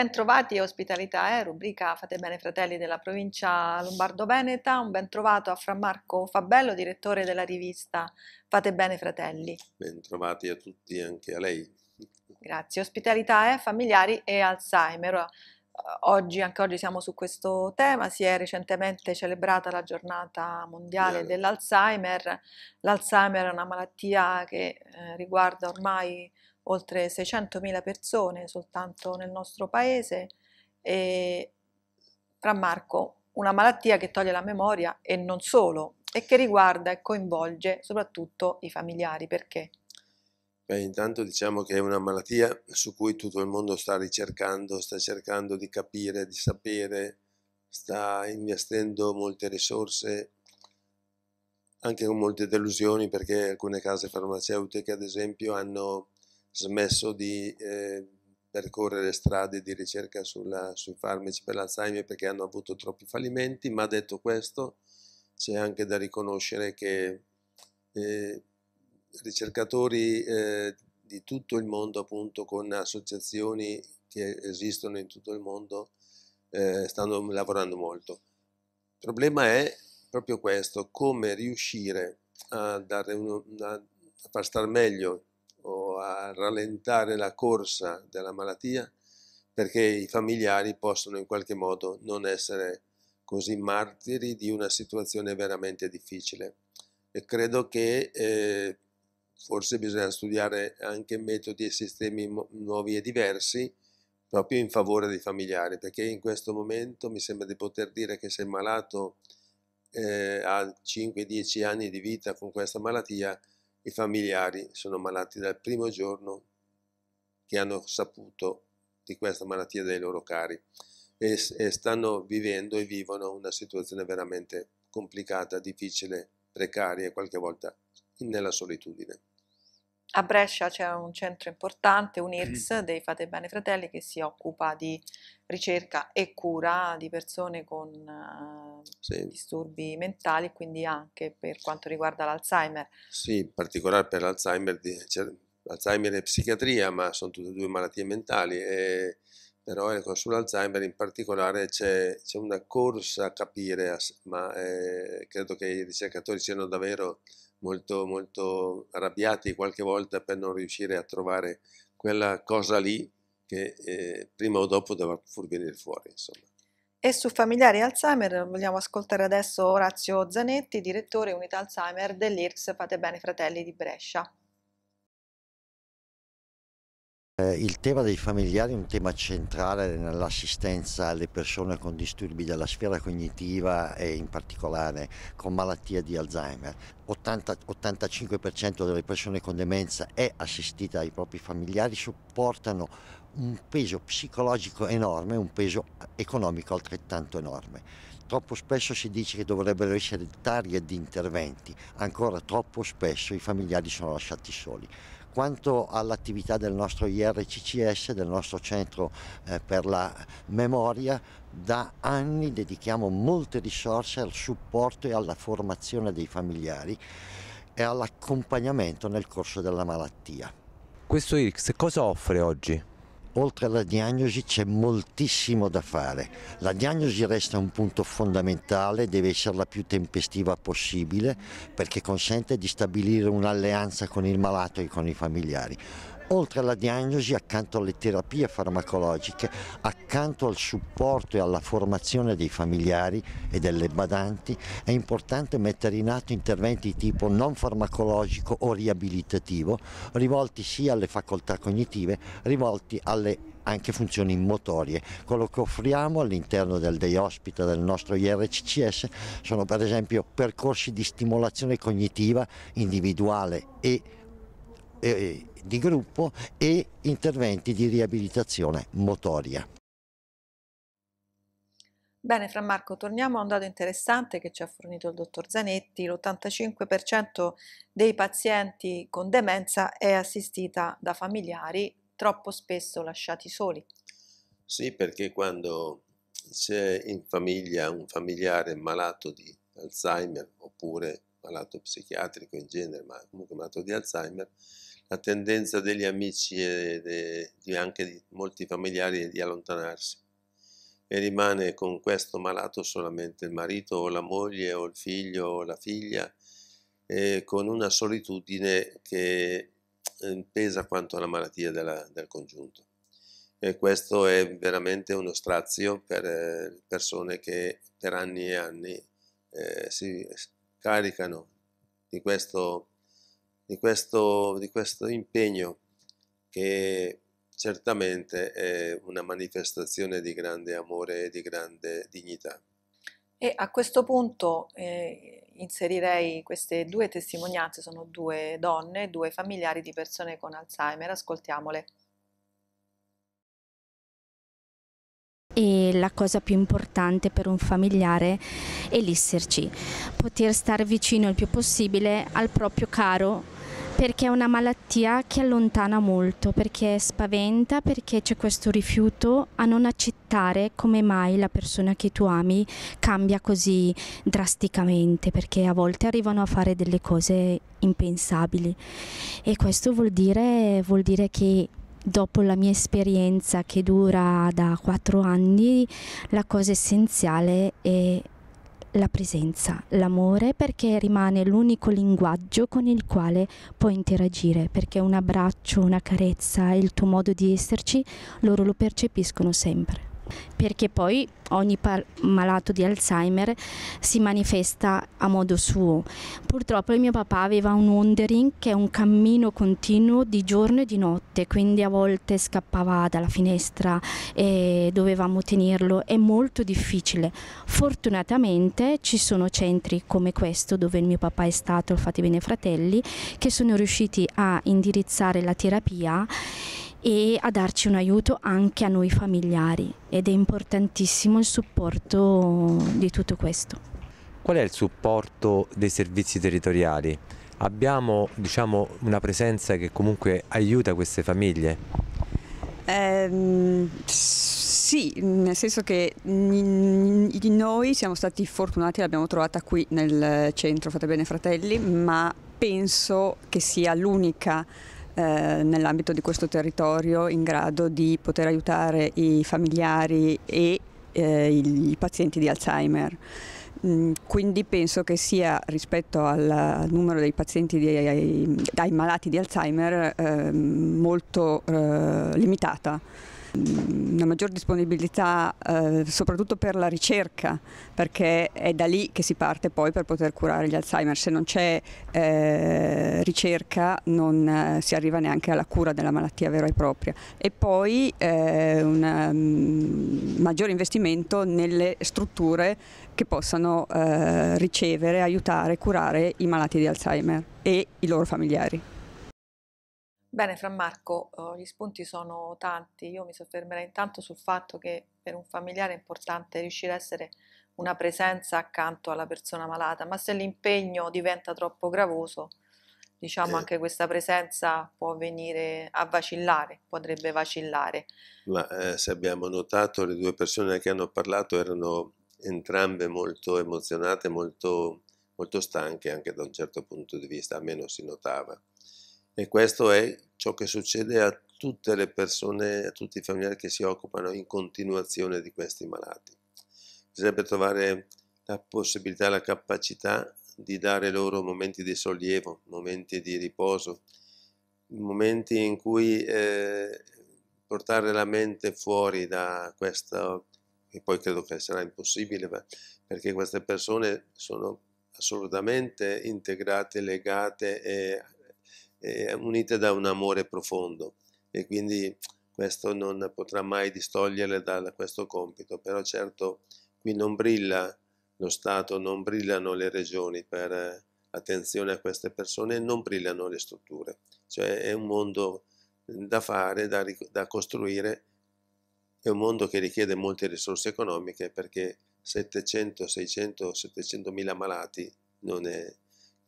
Bentrovati e ospitalità, eh, rubrica Fate bene fratelli della provincia Lombardo-Veneta, un ben trovato a Franmarco Fabello, direttore della rivista Fate bene fratelli. Bentrovati a tutti anche a lei. Grazie, ospitalità, eh, familiari e Alzheimer. Oggi, anche oggi siamo su questo tema, si è recentemente celebrata la giornata mondiale dell'Alzheimer. L'Alzheimer è una malattia che eh, riguarda ormai oltre 600.000 persone soltanto nel nostro paese, e Marco, una malattia che toglie la memoria e non solo, e che riguarda e coinvolge soprattutto i familiari. Perché? Beh, intanto diciamo che è una malattia su cui tutto il mondo sta ricercando, sta cercando di capire, di sapere, sta investendo molte risorse, anche con molte delusioni, perché alcune case farmaceutiche, ad esempio, hanno smesso di eh, percorrere strade di ricerca sulla, sui farmaci per l'Alzheimer perché hanno avuto troppi fallimenti, ma detto questo c'è anche da riconoscere che eh, ricercatori eh, di tutto il mondo, appunto con associazioni che esistono in tutto il mondo, eh, stanno lavorando molto. Il problema è proprio questo, come riuscire a, dare uno, a far star meglio o a rallentare la corsa della malattia perché i familiari possono in qualche modo non essere così martiri di una situazione veramente difficile. E credo che eh, forse bisogna studiare anche metodi e sistemi nuovi e diversi proprio in favore dei familiari, perché in questo momento mi sembra di poter dire che se il malato eh, ha 5-10 anni di vita con questa malattia, i familiari sono malati dal primo giorno che hanno saputo di questa malattia dei loro cari e, e stanno vivendo e vivono una situazione veramente complicata, difficile, precaria e qualche volta nella solitudine. A Brescia c'è un centro importante, un IRS mm. dei Fate Bene Fratelli, che si occupa di ricerca e cura di persone con eh, sì. disturbi mentali, quindi anche per quanto riguarda l'Alzheimer. Sì, in particolare per l'Alzheimer, l'Alzheimer cioè, è psichiatria, ma sono tutte e due malattie mentali. E però ecco, sull'Alzheimer in particolare c'è, c'è, una corsa a capire, ma eh, credo che i ricercatori siano davvero molto, molto arrabbiati qualche volta per non riuscire a trovare quella cosa lì che eh, prima o dopo dovrà pur venire fuori. Insomma. E su familiari Alzheimer vogliamo ascoltare adesso Orazio Zanetti, direttore Unità Alzheimer dell'IRS Fate Bene Fratelli di Brescia. Eh, il tema dei familiari è un tema centrale nell'assistenza alle persone con disturbi della sfera cognitiva e in particolare con malattia di Alzheimer. 80, 85% delle persone con demenza è assistita dai propri familiari, sopportano un peso psicologico enorme, e un peso economico altrettanto enorme. Troppo spesso si dice che dovrebbero essere target di interventi, ancora troppo spesso i familiari sono lasciati soli. Quanto all'attività del nostro IRCCS, del nostro Centro eh, per la Memoria, da anni dedichiamo molte risorse al supporto e alla formazione dei familiari e all'accompagnamento nel corso della malattia. Questo IRCS cosa offre oggi? oltre alla diagnosi c'è moltissimo da fare. La diagnosi resta un punto fondamentale, deve essere la più tempestiva possibile perché consente di stabilire un'alleanza con il malato e con i familiari oltre alla diagnosi accanto alle terapie farmacologiche, accanto al supporto e alla formazione dei familiari e delle badanti è importante mettere in atto interventi di tipo non farmacologico o riabilitativo rivolti sia alle facoltà cognitive, rivolti alle anche funzioni motorie. Quello che offriamo all'interno del day hospital del nostro IRCCS sono per esempio percorsi di stimolazione cognitiva individuale e, e di gruppo e interventi di riabilitazione motoria. Bene, Franmarco, torniamo a un dato interessante che ci ha fornito il dottor Zanetti. L'85% dei pazienti con demenza è assistita da familiari troppo spesso lasciati soli. Sì, perché quando c'è in famiglia un familiare malato di Alzheimer oppure malato psichiatrico in genere, ma comunque malato di Alzheimer, la tendenza degli amici e de, di anche di molti familiari è di allontanarsi e rimane con questo malato solamente il marito o la moglie o il figlio o la figlia e con una solitudine che eh, pesa quanto la malattia della, del congiunto. E questo è veramente uno strazio per eh, persone che per anni e anni eh, si caricano di questo di questo, di questo impegno che certamente è una manifestazione di grande amore e di grande dignità. E a questo punto eh, inserirei queste due testimonianze, sono due donne, due familiari di persone con Alzheimer, ascoltiamole. E la cosa più importante per un familiare è l'esserci, poter stare vicino il più possibile al proprio caro perché è una malattia che allontana molto, perché spaventa, perché c'è questo rifiuto a non accettare come mai la persona che tu ami cambia così drasticamente, perché a volte arrivano a fare delle cose impensabili. E questo vuol dire, vuol dire che dopo la mia esperienza che dura da quattro anni, la cosa essenziale è la presenza, l'amore perché rimane l'unico linguaggio con il quale puoi interagire, perché un abbraccio, una carezza, il tuo modo di esserci, loro lo percepiscono sempre perché poi ogni malato di Alzheimer si manifesta a modo suo. Purtroppo il mio papà aveva un wandering che è un cammino continuo di giorno e di notte, quindi a volte scappava dalla finestra e dovevamo tenerlo, è molto difficile. Fortunatamente ci sono centri come questo dove il mio papà è stato, il Fatti Bene Fratelli, che sono riusciti a indirizzare la terapia e a darci un aiuto anche a noi familiari ed è importantissimo il supporto di tutto questo. Qual è il supporto dei servizi territoriali? Abbiamo diciamo, una presenza che comunque aiuta queste famiglie? Eh, sì, nel senso che noi siamo stati fortunati, l'abbiamo trovata qui nel centro Fate Bene Fratelli, ma penso che sia l'unica eh, nell'ambito di questo territorio in grado di poter aiutare i familiari e eh, i pazienti di Alzheimer. Mm, quindi penso che sia rispetto al, numero dei pazienti di, ai, ai, malati di Alzheimer ehm, eh, molto limitata una maggior disponibilità eh, soprattutto per la ricerca, perché è da lì che si parte poi per poter curare gli Alzheimer. Se non c'è eh, ricerca non eh, si arriva neanche alla cura della malattia vera e propria. E poi eh, un mm, maggior investimento nelle strutture che possano eh, ricevere, aiutare, curare i malati di Alzheimer e i loro familiari. Bene, Franmarco, eh, gli spunti sono tanti, io mi soffermerei intanto sul fatto che per un familiare è importante riuscire a essere una presenza accanto alla persona malata, ma se l'impegno diventa troppo gravoso, diciamo eh. anche questa presenza può venire a vacillare, potrebbe vacillare. Ma eh, se abbiamo notato le due persone che hanno parlato erano entrambe molto emozionate, molto, molto stanche anche da un certo punto di vista, almeno si notava. E questo è ciò che succede a tutte le persone, a tutti i familiari che si occupano in continuazione di questi malati. Bisognerebbe trovare la possibilità, la capacità di dare loro momenti di sollievo, momenti di riposo, momenti in cui eh, portare la mente fuori da questo, e poi credo che sarà impossibile, perché queste persone sono assolutamente integrate, legate e eh, unite da un amore profondo e quindi questo non potrà mai distoglierle da questo compito, però certo qui non brilla lo Stato, non brillano le regioni per eh, attenzione a queste persone e non brillano le strutture, cioè è un mondo da fare, da, da costruire, è un mondo che richiede molte risorse economiche perché 700, 600, 700 mila malati non è,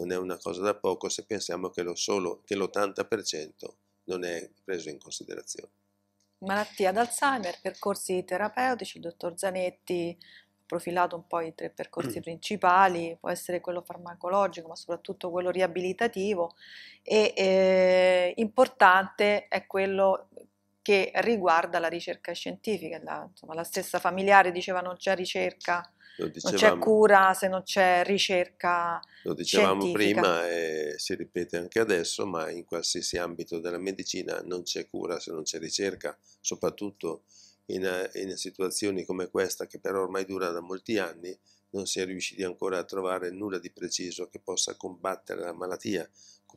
non è una cosa da poco se pensiamo che, lo solo, che l'80% non è preso in considerazione. Malattia d'Alzheimer, percorsi terapeutici, il dottor Zanetti ha profilato un po' i tre percorsi mm. principali, può essere quello farmacologico ma soprattutto quello riabilitativo e eh, importante è quello che riguarda la ricerca scientifica. La, insomma, la stessa familiare diceva non c'è ricerca, non c'è cura se non c'è ricerca. Lo dicevamo scientifica. prima e si ripete anche adesso, ma in qualsiasi ambito della medicina non c'è cura se non c'è ricerca, soprattutto in, eh, in situazioni come questa che però ormai dura da molti anni, non si è riusciti ancora a trovare nulla di preciso che possa combattere la malattia,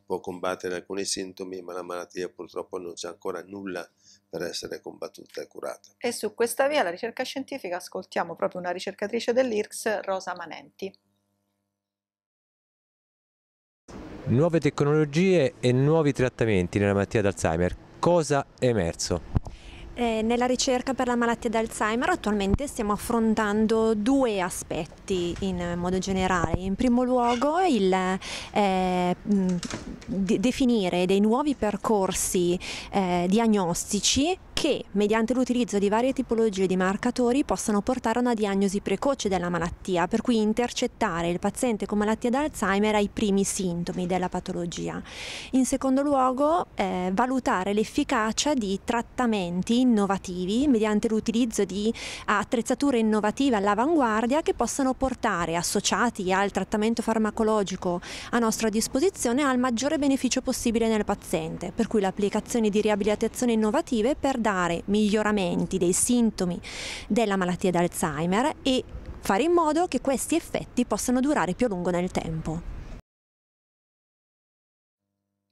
può combattere alcuni sintomi, ma la malattia purtroppo non c'è ancora nulla per essere combattuta e curata. E su questa via la ricerca scientifica ascoltiamo proprio una ricercatrice dell'IRCS, Rosa Manenti. Nuove tecnologie e nuovi trattamenti nella malattia d'Alzheimer. Cosa è emerso? Eh, nella ricerca per la malattia d'Alzheimer attualmente stiamo affrontando due aspetti in modo generale. In primo luogo il eh, de definire dei nuovi percorsi eh, diagnostici che, mediante l'utilizzo di varie tipologie di marcatori, possano portare a una diagnosi precoce della malattia, per cui intercettare il paziente con malattia d'Alzheimer ai primi sintomi della patologia. In secondo luogo, eh, valutare l'efficacia di trattamenti innovativi mediante l'utilizzo di attrezzature innovative all'avanguardia che possano portare, associati al trattamento farmacologico a nostra disposizione, al maggiore beneficio possibile nel paziente, per cui l'applicazione di riabilitazione innovative per dare registrare miglioramenti dei sintomi della malattia d'Alzheimer e fare in modo che questi effetti possano durare più a lungo nel tempo.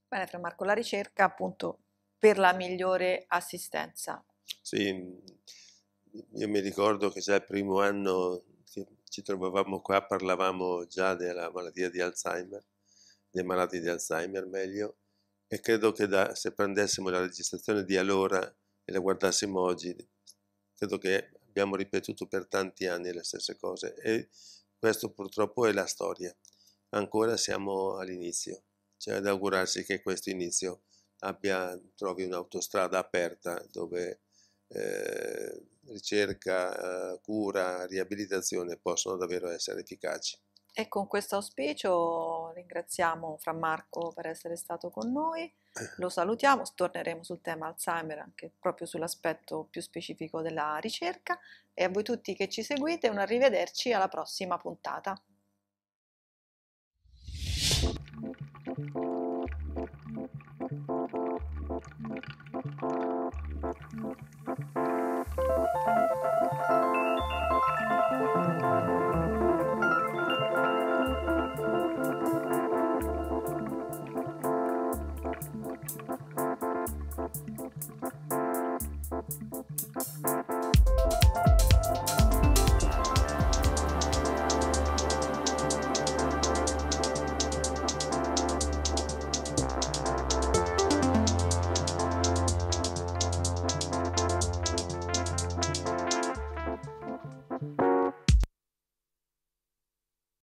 Bene, Marco, la ricerca appunto per la migliore assistenza. Sì, io mi ricordo che già il primo anno che ci trovavamo qua parlavamo già della malattia di Alzheimer, dei malati di Alzheimer meglio, e credo che da, se prendessimo la registrazione di allora e le guardassimo oggi, credo che abbiamo ripetuto per tanti anni le stesse cose e questo purtroppo è la storia. Ancora siamo all'inizio, c'è da augurarsi che questo inizio abbia, trovi un'autostrada aperta dove eh, ricerca, eh, cura, riabilitazione possono davvero essere efficaci. E con questo auspicio ringraziamo Fra Marco per essere stato con noi, eh. lo salutiamo, torneremo sul tema Alzheimer anche proprio sull'aspetto più specifico della ricerca e a voi tutti che ci seguite un arrivederci alla prossima puntata.